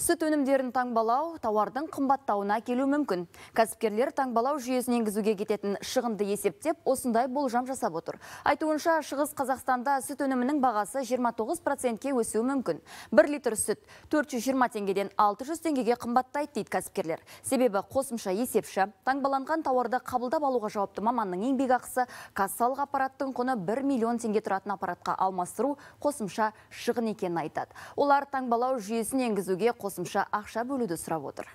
Сүт өнімдерін таңбалау тауардың қымбаттауына келу мүмкін. Кәсіпкерлер таңбалау жүйесін енгізуге кететін шығынды есептеп, осындай болжам жасап отыр. Айтуынша, шығыс Қазақстанда сүт өнімінің бағасы 29 процентке өсуі мүмкін. 1 литр сүт 420 теңгеден 600 теңгеге қымбаттайды дейді кәсіпкерлер. Себебі қосымша есепші таңбаланған тауарды қабылдап алуға жауапты маманның еңбекақысы кассалық аппараттың құны 1 миллион теңге тұратын аппаратқа алмастыру қосымша шығын екенін айтады. Олар таңбалау жүйесін енгізуге қосымша ақша бөлуді сұрап отыр